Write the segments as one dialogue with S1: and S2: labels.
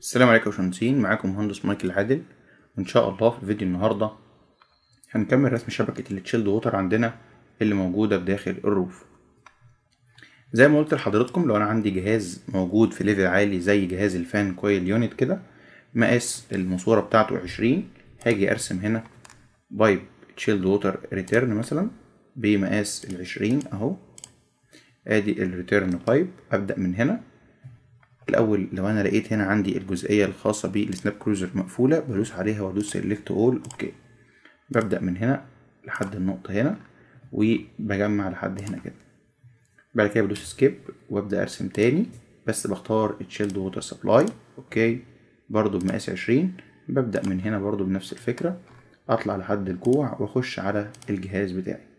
S1: السلام عليكم يا معاكم مهندس مايكل عادل وان شاء الله في فيديو النهارده هنكمل رسم شبكه التشيلد ووتر عندنا اللي موجوده بداخل الروف زي ما قلت لحضراتكم لو انا عندي جهاز موجود في ليفل عالي زي جهاز الفان كويل يونت كده مقاس الماسوره بتاعته عشرين هاجي ارسم هنا بايب تشيلد ووتر ريتيرن مثلا بمقاس العشرين اهو ادي الريتيرن بايب ابدا من هنا الاول لو انا لقيت هنا عندي الجزئيه الخاصه بالسناب كروزر مقفوله بدوس عليها وادوس سيلكت اول اوكي ببدا من هنا لحد النقطه هنا وبجمع لحد هنا كده بعد كده بدوس سكيب وابدا ارسم تاني بس بختار تشيلد ووتر سبلاي اوكي برضو بمقاس عشرين ببدا من هنا برضو بنفس الفكره اطلع لحد الكوع واخش على الجهاز بتاعي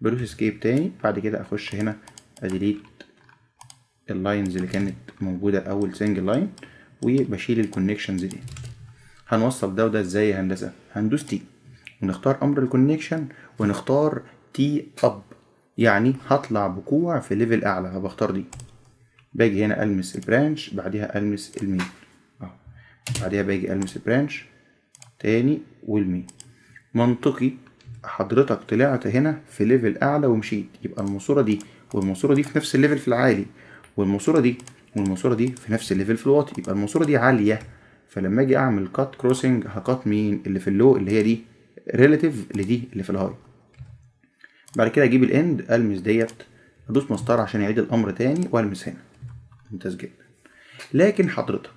S1: بروس اسكيب تاني بعد كده اخش هنا اديليت اللاينز اللي كانت موجوده اول سنجل لاين وبشيل الكونكشنز دي هنوصل ده وده ازاي يا هندسه هندوس تي ونختار امر الكونكشن ونختار تي اب يعني هطلع بكوع في ليفل اعلى فبختار دي باجي هنا المس البرانش بعدها المس المين اهو بعدها باجي المس البرانش تاني والمين منطقي حضرتك طلعت هنا في ليفل اعلى ومشيت يبقى الماسوره دي والماسوره دي في نفس الليفل في العالي والماسوره دي والماسوره دي في نفس الليفل في الواطي يبقى الماسوره دي عاليه فلما اجي اعمل كات كروسنج هكات مين اللي في اللو اللي هي دي ريلاتيف لدي اللي في الهاي بعد كده اجيب الاند المس ديت ادوس مسطره عشان يعيد الامر تاني والمس هنا ممتاز جدا لكن حضرتك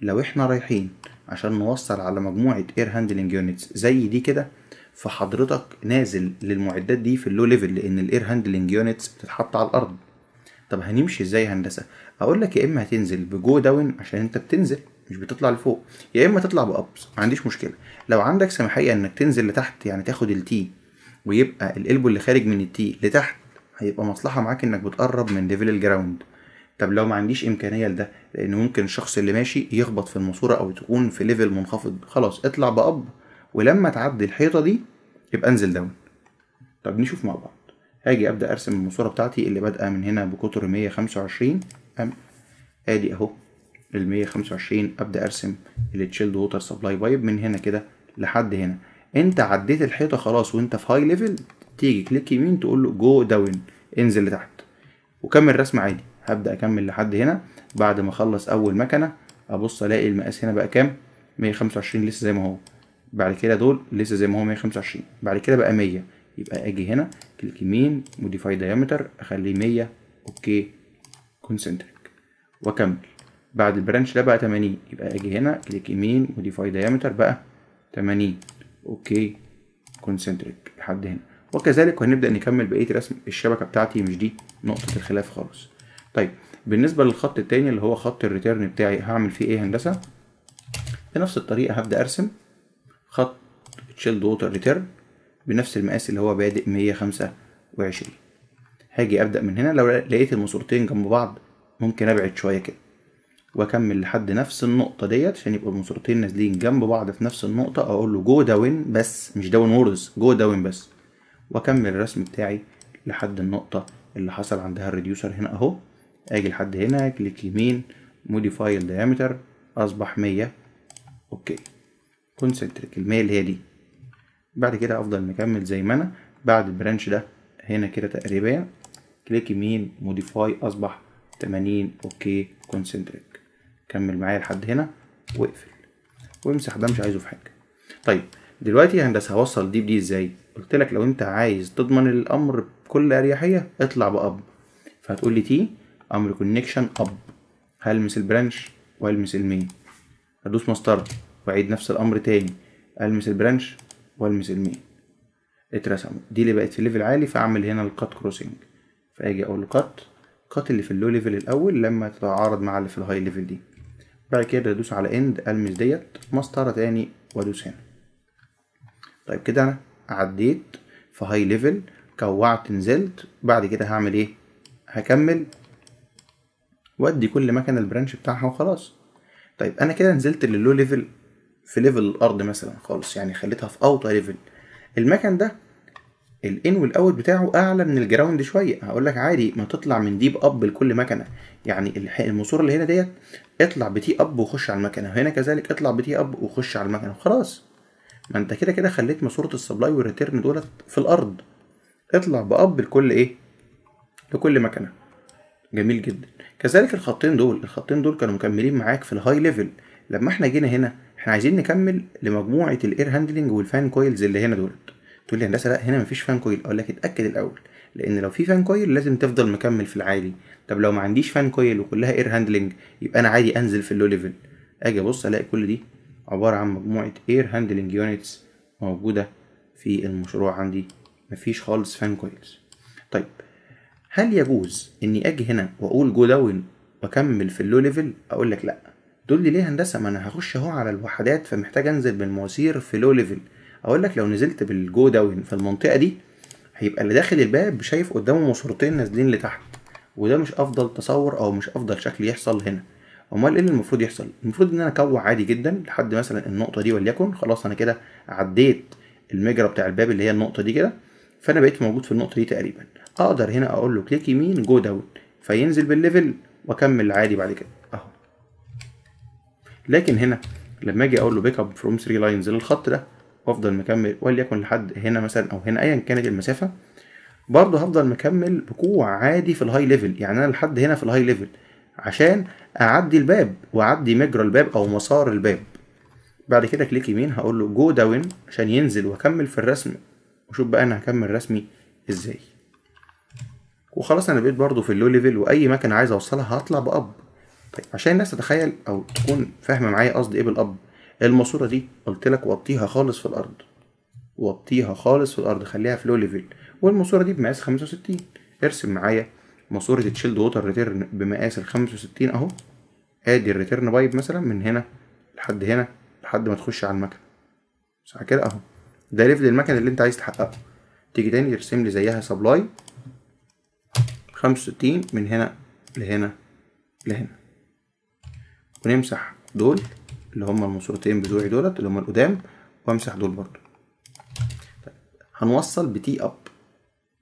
S1: لو احنا رايحين عشان نوصل على مجموعه اير هاندلنج يونتس زي دي كده فحضرتك نازل للمعدات دي في اللو ليفل لان الاير هاندلنج يونتس بتتحط على الارض طب هنمشي ازاي هندسه اقول لك يا اما هتنزل بجو داون عشان انت بتنزل مش بتطلع لفوق يا اما تطلع بابس ما عنديش مشكله لو عندك سماحيه انك تنزل لتحت يعني تاخد التي ويبقى الالبو اللي خارج من التي لتحت هيبقى مصلحه معاك انك بتقرب من ليفل الجراوند طب لو ما عنديش امكانيه لده لان ممكن الشخص اللي ماشي يخبط في الماسوره او تكون في ليفل منخفض خلاص اطلع باب ولما تعدي الحيطه دي يبقى انزل داون طب نشوف مع بعض هاجي ابدا ارسم الماسوره بتاعتي اللي بادئه من هنا بقطر 125 أم ادي اهو ال 125 ابدا ارسم التشيلد ووتر سبلاي بايب من هنا كده لحد هنا انت عديت الحيطه خلاص وانت في هاي ليفل تيجي كليك يمين تقول له جو داون انزل لتحت وكمل رسم عادي هبدا اكمل لحد هنا بعد ما اخلص اول مكنه ابص الاقي المقاس هنا بقى كام 125 لسه زي ما هو بعد كده دول لسه زي ما هو 125 بعد كده بقى 100 يبقى اجي هنا كليك يمين موديفاي دايمتر اخليه 100 اوكي كونسنتريك واكمل بعد البرانش ده بقى 80 يبقى اجي هنا كليك يمين موديفاي دايمتر بقى 80 اوكي كونسنتريك لحد هنا وكذلك وهنبدا نكمل بقيه رسم الشبكه بتاعتي مش دي نقطه الخلاف خالص طيب بالنسبه للخط الثاني اللي هو خط الريتيرن بتاعي هعمل فيه ايه هندسه بنفس الطريقه هبدا ارسم خط تشيلد ووتر ريتيرن بنفس المقاس اللي هو بادئ 125 هاجي ابدا من هنا لو لقيت الماسورتين جنب بعض ممكن ابعد شويه كده واكمل لحد نفس النقطه ديت عشان يبقى الماسورتين نازلين جنب بعض في نفس النقطه اقول له جو داون بس مش داون وورز جو داون بس واكمل الرسم بتاعي لحد النقطه اللي حصل عندها الريديوسر هنا اهو اجي لحد هنا كليك يمين موديفاي الديامتر اصبح 100 اوكي كونسنتريك المية اللي هي دي بعد كده افضل مكمل زي ما انا بعد البرانش ده هنا كده تقريبا كليك يمين موديفاي اصبح 80 اوكي كونسنتريك كمل معايا لحد هنا واقفل وامسح ده مش عايزه في حاجه طيب دلوقتي هندسه هوصل دي بدي ازاي قلت لك لو انت عايز تضمن الامر بكل اريحيه اطلع باب فهتقول لي تي امر كونكشن اب هلمس البرانش والمس المين هدوس مسطره واعيد نفس الامر تاني المس البرانش والمس المين اترسموا دي اللي بقت في ليفل عالي فاعمل هنا القط كروسنج فاجي اقول القط القط اللي في اللو ليفل الاول لما تتعارض مع اللي في الهاي ليفل دي بعد كده ادوس على اند المس ديت مسطره تاني وادوس هنا طيب كده انا عديت في هاي ليفل كوعت نزلت بعد كده هعمل ايه هكمل وادي كل مكنه البرانش بتاعها وخلاص طيب انا كده نزلت للو ليفل في ليفل الارض مثلا خالص يعني خليتها في اوطى ليفل المكن ده الان والاوت بتاعه اعلى من الجراوند شويه هقول لك عادي ما تطلع من ديب اب لكل مكنه يعني الماسوره اللي هنا ديت اطلع بتي اب وخش على المكنه هنا كذلك اطلع بتي اب وخش على المكنه وخلاص ما انت كده كده خليت ماسوره السبلاي والريتيرن دولت في الارض اطلع باب لكل ايه لكل مكنه جميل جدا كذلك الخطين دول الخطين دول كانوا مكملين معاك في الهاي ليفل لما احنا جينا هنا احنا عايزين نكمل لمجموعه الاير هاندلنج والفان كويلز اللي هنا دول تقول لي هندسه لا هنا مفيش فان كويل اقول لك اتاكد الاول لان لو في فان كويل لازم تفضل مكمل في العالي طب لو ما عنديش فان كويل وكلها اير هاندلنج يبقى انا عادي انزل في اللو ليفل اجي ابص الاقي كل دي عباره عن مجموعه اير هاندلنج يونتس موجوده في المشروع عندي مفيش خالص فان كويلز طيب هل يجوز اني اجي هنا واقول جو داون واكمل في اللو ليفل اقول لك لا تقول لي ليه هندسه ما انا هخش اهو على الوحدات فمحتاج انزل بالمواسير في لو ليفل اقول لك لو نزلت بالجو داون في المنطقه دي هيبقى اللي داخل الباب شايف قدامه مصورتين نازلين لتحت وده مش افضل تصور او مش افضل شكل يحصل هنا امال ايه اللي المفروض يحصل المفروض ان انا اكوع عادي جدا لحد مثلا النقطه دي وليكن خلاص انا كده عديت المجرى بتاع الباب اللي هي النقطه دي كده فانا بقيت موجود في النقطه دي تقريبا اقدر هنا اقول له كليك يمين جو داون فينزل بالليفل واكمل عادي بعد كده لكن هنا لما اجي اقول له بيك اب فروم 3 لاينز للخط ده وافضل مكمل وليكن لحد هنا مثلا او هنا ايا كانت المسافه برضه هفضل مكمل بقوة عادي في الهاي ليفل يعني انا لحد هنا في الهاي ليفل عشان اعدي الباب واعدي مجرى الباب او مسار الباب بعد كده كليك يمين هقول له جو داون عشان ينزل واكمل في الرسم وشوف بقى انا هكمل رسمي ازاي وخلاص انا بقيت برضه في اللو ليفل واي مكنه عايز اوصلها هطلع باب طيب عشان الناس تتخيل او تكون فاهمه معايا قصدي ايه بالاب الماسوره دي قلت لك وطيها خالص في الارض وطيها خالص في الارض خليها في لو ليفل والماسوره دي بمقاس 65 ارسم معايا ماسوره تشيلد ووتر ريتيرن بمقاس ال 65 اهو ادي الريتيرن بايب مثلا من هنا لحد هنا لحد ما تخش على المكنه صح كده اهو ده ليفل المكنه اللي انت عايز تحققه تيجي تاني ترسم لي زيها سبلاي 65 من هنا لهنا لهنا ونمسح دول اللي هما المنصورتين بتوعي دولت اللي هما القدام وامسح دول برضو طيب. هنوصل بتي اب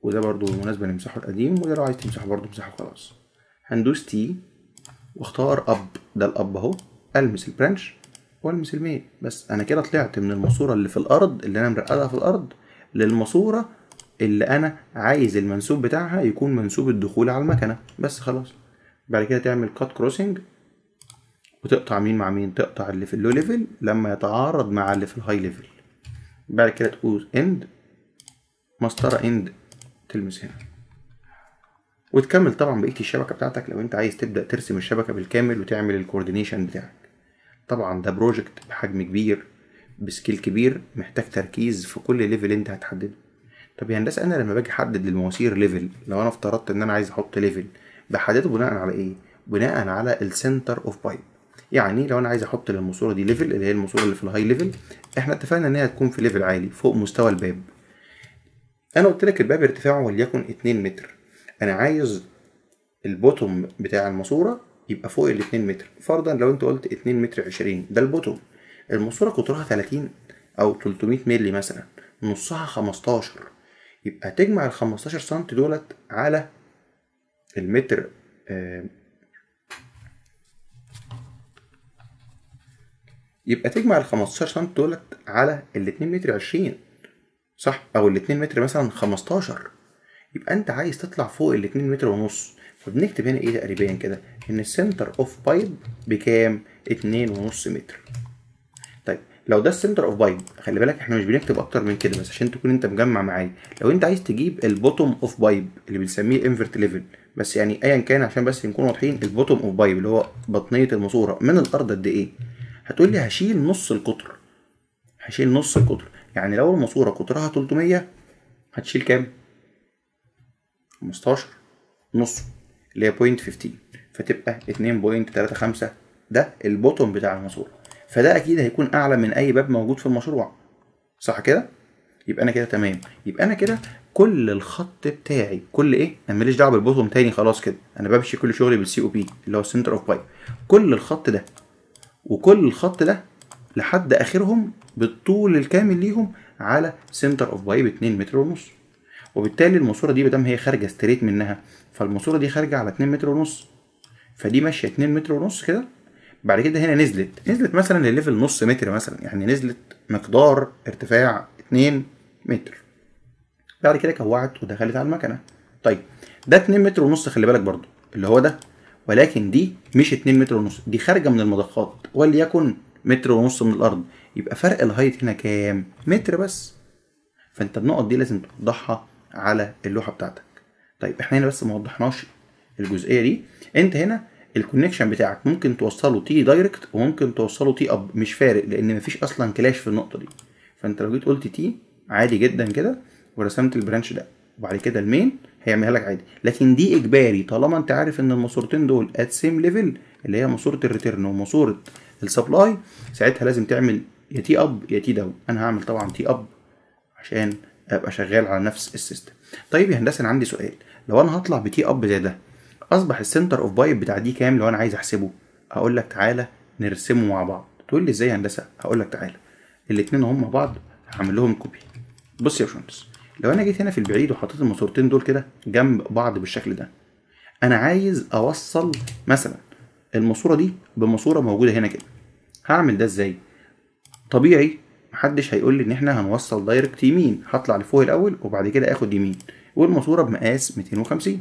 S1: وده برضو بالمناسبة نمسحه القديم وده لو عايز تمسحه برضو امسحه خلاص هندوس تي واختار اب ده الاب اهو المس البرانش والمس الميل بس انا كده طلعت من الماسورة اللي في الارض اللي انا مرقدها في الارض للماسورة اللي انا عايز المنسوب بتاعها يكون منسوب الدخول على المكنة بس خلاص بعد كده تعمل كات كروسنج وتقطع مين مع مين تقطع اللي في اللو ليفل لما يتعارض مع اللي في الهاي ليفل بعد كده تقول اند مسطره اند تلمس هنا وتكمل طبعا بقيه الشبكه بتاعتك لو انت عايز تبدا ترسم الشبكه بالكامل وتعمل الكوردينيشن بتاعك طبعا ده بروجكت بحجم كبير بسكيل كبير محتاج تركيز في كل ليفل انت هتحدده طب يا هندسه انا لما باجي احدد للمواسير ليفل لو انا افترضت ان انا عايز احط ليفل بحدده بناء على ايه بناء على السنتر اوف بايب يعني لو انا عايز احط للماسوره دي ليفل اللي هي الماسوره اللي في الهاي ليفل احنا اتفقنا ان هي هتكون في ليفل عالي فوق مستوى الباب انا قلت لك الباب ارتفاعه وليكن 2 متر انا عايز البوتوم بتاع الماسوره يبقى فوق ال 2 متر فرضا لو انت قلت 2 متر 20 ده البوتوم الماسوره قطرها 30 او 300 مللي مثلا نصها 15 يبقى تجمع ال 15 سم دولت على المتر آه يبقى تجمع ال 15 سم دولت على ال 2 متر 20 صح او ال 2 متر مثلا 15 يبقى انت عايز تطلع فوق ال 2 متر ونص فبنكتب هنا ايه تقريبا كده ان السنتر اوف بايب بكام 2 ونص متر طيب لو ده السنتر اوف بايب خلي بالك احنا مش بنكتب اكتر من كده بس عشان تكون انت مجمع معايا لو انت عايز تجيب البوتوم اوف بايب اللي بنسميه انفرت ليفل بس يعني ايا كان عشان بس نكون واضحين البوتوم اوف بايب اللي هو بطنيه الماسوره من الارض قد ايه هتقول لي هشيل نص القطر هشيل نص القطر يعني لو الماسوره قطرها 300 هتشيل كام 15 نصه اللي هي بوينت 15 فتبقى 2.35 ده البوتوم بتاع الماسوره فده اكيد هيكون اعلى من اي باب موجود في المشروع صح كده يبقى انا كده تمام يبقى انا كده كل الخط بتاعي كل ايه انا ماليش دعوه بالبوتوم تاني خلاص كده انا بمشي كل شغلي بالسي او بي اللي هو السنتر اوف بايب كل الخط ده وكل الخط ده لحد اخرهم بالطول الكامل ليهم على سنتر اوف باي ب 2 متر ونص وبالتالي الماسوره دي بدم هي خارجه ستريت منها فالماسوره دي خارجه على 2 متر ونص فدي ماشيه 2 متر ونص كده بعد كده هنا نزلت نزلت مثلا لليفل نص متر مثلا يعني نزلت مقدار ارتفاع 2 متر بعد كده كوعت ودخلت على المكنه طيب ده 2 متر ونص خلي بالك برضو اللي هو ده ولكن دي مش 2 متر ونص دي خارجه من المضخات وليكن متر ونص من الارض يبقى فرق الهايت هنا كام متر بس فانت النقط دي لازم توضحها على اللوحه بتاعتك طيب احنا هنا بس ما وضحناش الجزئيه دي انت هنا الكونكشن بتاعك ممكن توصله تي دايركت وممكن توصله تي اب مش فارق لان مفيش اصلا كلاش في النقطه دي فانت لو جيت قلت تي عادي جدا كده ورسمت البرانش ده وبعد كده المين هيعملها لك عادي لكن دي اجباري طالما انت عارف ان الماسورتين دول ات سيم ليفل اللي هي ماسوره الريتيرن وماسوره السبلاي ساعتها لازم تعمل يا تي اب يا تي داون انا هعمل طبعا تي اب عشان ابقى شغال على نفس السيستم طيب يا هندسه انا عندي سؤال لو انا هطلع بتي اب زي ده اصبح السنتر اوف بايب بتاع دي كام لو انا عايز احسبه اقول لك تعالى نرسمه مع بعض تقول لي ازاي يا هندسه هقول لك تعالى الاثنين هم بعض هعمل لهم كوبي بص يا باشمهندس لو انا جيت هنا في البعيد وحطيت الماسورتين دول كده جنب بعض بالشكل ده انا عايز اوصل مثلا الماسوره دي بماسوره موجوده هنا كده هعمل ده ازاي طبيعي محدش هيقول لي ان احنا هنوصل دايركت يمين هطلع لفوق الاول وبعد كده اخد يمين والماسوره بمقاس 250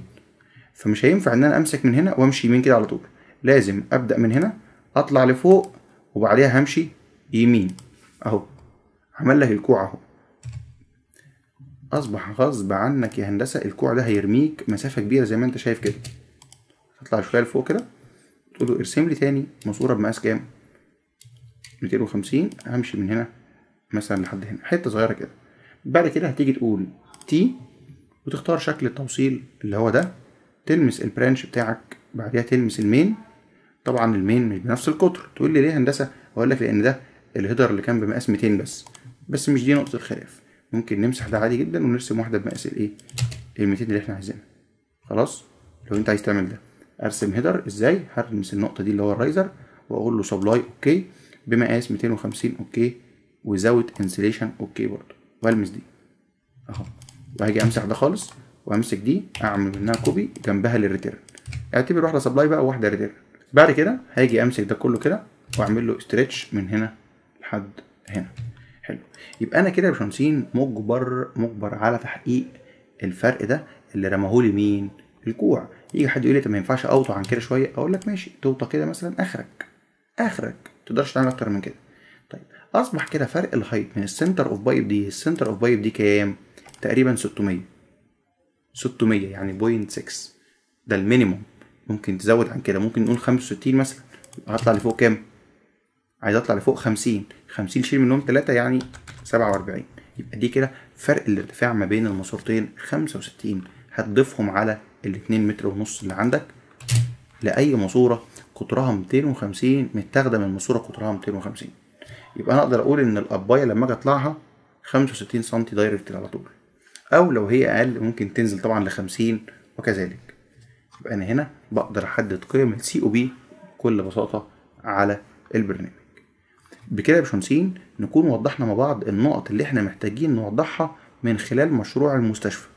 S1: فمش هينفع ان انا امسك من هنا وامشي يمين كده على طول لازم ابدا من هنا اطلع لفوق وبعديها همشي يمين اهو عمل لك الكوع اهو اصبح غصب عنك يا هندسه الكوع ده هيرميك مسافه كبيره زي ما انت شايف كده هتطلع شويه لفوق كده تقول له ارسم لي تاني ماسوره بمقاس كام 250 همشي من هنا مثلا لحد هنا حته صغيره كده بعد كده هتيجي تقول تي وتختار شكل التوصيل اللي هو ده تلمس البرانش بتاعك بعدها تلمس المين طبعا المين مش بنفس القطر تقول لي ليه هندسه اقول لك لان ده الهيدر اللي كان بمقاس 200 بس بس مش دي نقطه الخلاف ممكن نمسح ده عادي جدا ونرسم واحدة بمقاس الايه الميتين اللي احنا عايزينها خلاص لو انت عايز تعمل ده ارسم هيدر ازاي هرمس النقطة دي اللي هو الرايزر واقول له سبلاي اوكي بمقاس 250 اوكي وزاوت انسليشن اوكي برضو والمس دي اهو وهاجي امسح ده خالص وامسك دي اعمل منها كوبي جنبها للريتيرن اعتبر واحده سبلاي بقى وواحده ريتيرن بعد كده هاجي امسك ده كله كده واعمل له استرتش من هنا لحد هنا حلو يبقى انا كده يا باشمهندسين مجبر مجبر على تحقيق الفرق ده اللي رماه لي مين الكوع يجي حد يقول لي طب ما ينفعش اوطى عن كده شويه اقول لك ماشي توطى كده مثلا اخرك اخرك ما تقدرش تعمل اكتر من كده طيب اصبح كده فرق الهايت من السنتر اوف بايب دي السنتر اوف بايب دي كام تقريبا 600 600 يعني 6 ده المينيموم ممكن تزود عن كده ممكن نقول 65 مثلا هطلع لفوق كام عايز اطلع لفوق 50 50 شيل منهم 3 يعني 47 يبقى دي كده فرق الارتفاع ما بين الماسورتين 65 هتضيفهم على ال 2 متر ونص اللي عندك لاي ماسوره قطرها 250 متاخده من ماسوره قطرها 250 يبقى انا اقدر اقول ان الابايه لما اجي اطلعها 65 سم دايركت على طول او لو هي اقل ممكن تنزل طبعا ل 50 وكذلك يبقى انا هنا بقدر احدد قيم السي او بي بكل بساطه على البرنامج بكده يا باشمهندسين نكون وضحنا مع بعض النقط اللي احنا محتاجين نوضحها من خلال مشروع المستشفى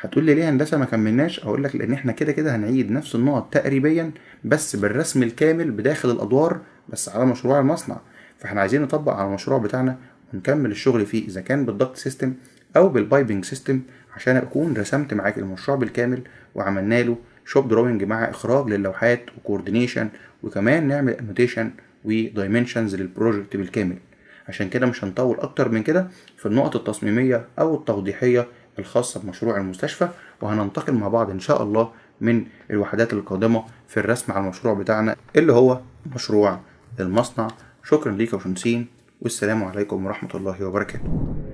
S1: هتقول لي ليه هندسه ما كملناش اقول لك لان احنا كده كده هنعيد نفس النقط تقريبيا بس بالرسم الكامل بداخل الادوار بس على مشروع المصنع فاحنا عايزين نطبق على المشروع بتاعنا ونكمل الشغل فيه اذا كان بالضغط سيستم او بالبايبنج سيستم عشان اكون رسمت معاك المشروع بالكامل وعملنا له شوب دروينج مع اخراج للوحات وكوردينيشن وكمان نعمل انوتيشن ودايمنشنز للبروجكت بالكامل عشان كده مش هنطول اكتر من كده في النقط التصميميه او التوضيحيه الخاصه بمشروع المستشفى وهننتقل مع بعض ان شاء الله من الوحدات القادمه في الرسم على المشروع بتاعنا اللي هو مشروع المصنع شكرا ليك يا شمسين والسلام عليكم ورحمه الله وبركاته